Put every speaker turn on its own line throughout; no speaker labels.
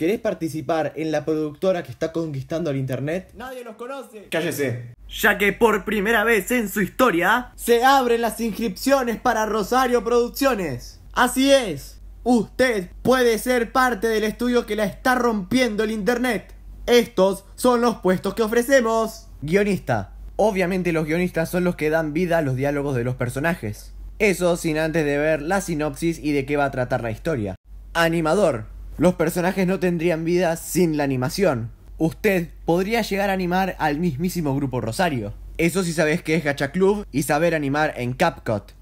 ¿Querés participar en la productora que está conquistando el internet? Nadie los conoce. Cállese. Ya que por primera vez en su historia se abren las inscripciones para Rosario Producciones. Así es. Usted puede ser parte del estudio que la está rompiendo el internet. Estos son los puestos que ofrecemos. Guionista. Obviamente los guionistas son los que dan vida a los diálogos de los personajes. Eso sin antes de ver la sinopsis y de qué va a tratar la historia. Animador los personajes no tendrían vida sin la animación. Usted podría llegar a animar al mismísimo Grupo Rosario. Eso si sabes que es Gacha Club y saber animar en CapCut.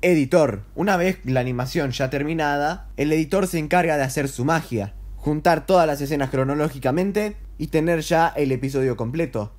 Editor. Una vez la animación ya terminada, el editor se encarga de hacer su magia, juntar todas las escenas cronológicamente y tener ya el episodio completo.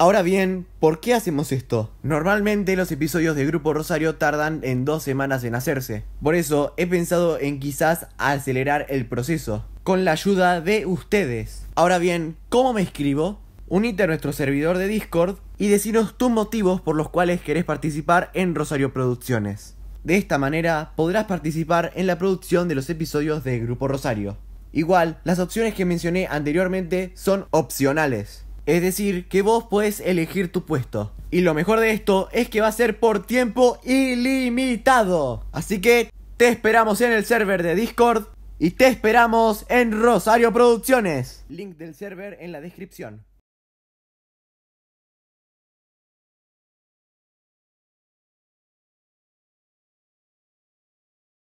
Ahora bien, ¿por qué hacemos esto? Normalmente los episodios de Grupo Rosario tardan en dos semanas en hacerse. Por eso he pensado en quizás acelerar el proceso, con la ayuda de ustedes. Ahora bien, ¿cómo me escribo? Unite a nuestro servidor de Discord y decinos tus motivos por los cuales querés participar en Rosario Producciones. De esta manera podrás participar en la producción de los episodios de Grupo Rosario. Igual, las opciones que mencioné anteriormente son opcionales. Es decir, que vos puedes elegir tu puesto. Y lo mejor de esto es que va a ser por tiempo ilimitado. Así que te esperamos en el server de Discord y te esperamos
en Rosario Producciones. Link del server en la descripción.